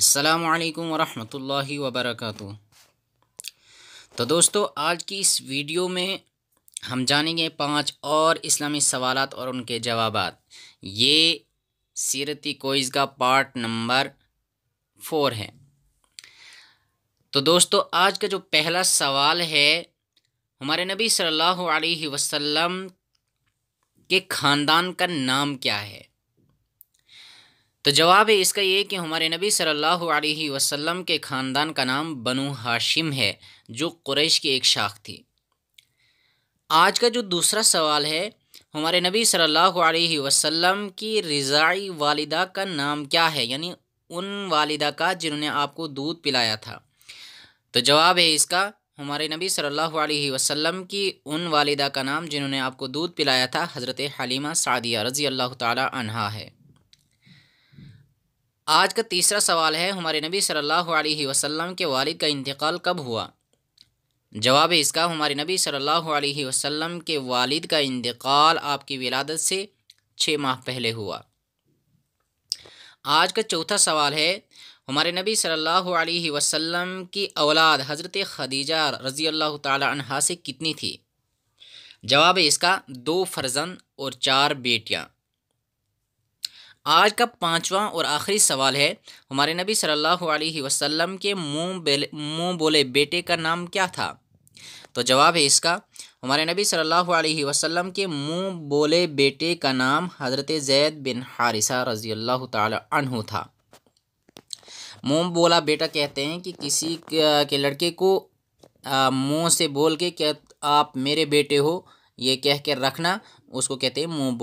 असलकम वरहमतुल्लि वबरक तो दोस्तों आज की इस वीडियो में हम जानेंगे पांच और इस्लामी सवाल और उनके जवाब ये सीरती कोइज़ का पार्ट नंबर फोर है तो दोस्तों आज का जो पहला सवाल है हमारे नबी सल्लल्लाहु अलैहि वसल्लम के ख़ानदान का नाम क्या है तो जवाब है इसका ये कि हमारे नबी सल्लल्लाहु अलैहि वसल्लम के ख़ानदान का नाम बनु हाशिम है जो कुरैश की एक शाख थी आज का जो दूसरा सवाल है हमारे नबी सल्लल्लाहु अलैहि वसल्लम की रज़ाई वालिदा का नाम क्या है यानी उन वालिदा का जिन्होंने आपको दूध पिलाया था तो जवाब है इसका हमारे नबी सल्लल्लाहु अलैहि वसल्लम की उन वालिदा का नाम जिन्होंने आपको दूध पिलाया था हज़रत हलीमा सादिया रज़ी अल्लाह ताली है आज का तीसरा सवाल है हमारे नबी सल्लल्लाहु अलैहि वसल्लम के वालिद का इंतकाल कब हुआ जवाब है इसका हमारे नबी सल्लल्लाहु अलैहि वसल्लम के वालिद का इंतकाल आपकी विलादत से छः माह पहले हुआ आज का चौथा सवाल है हमारे नबी सल्लल्लाहु अलैहि वसल्लम की औलाद हज़रत खदीजा रज़ी अल्लाह तहा से कितनी थी जवाब है इसका दो फर्जन और चार बेटियाँ आज का पांचवा और आखिरी सवाल है हमारे नबी सल्लल्लाहु अलैहि वसल्लम के मुंह मुंह बोले बेटे का नाम क्या था तो जवाब है इसका हमारे नबी सल्लल्लाहु अलैहि वसल्लम के मुंह बोले बेटे का नाम हज़रत जैद बिन हारिसा रज़ी अल्लाह तहु था मुंह बोला बेटा कहते हैं कि किसी के लड़के को मुँह से बोल के क्या आप मेरे बेटे हो ये कह के रखना उसको कहते हैं मुँह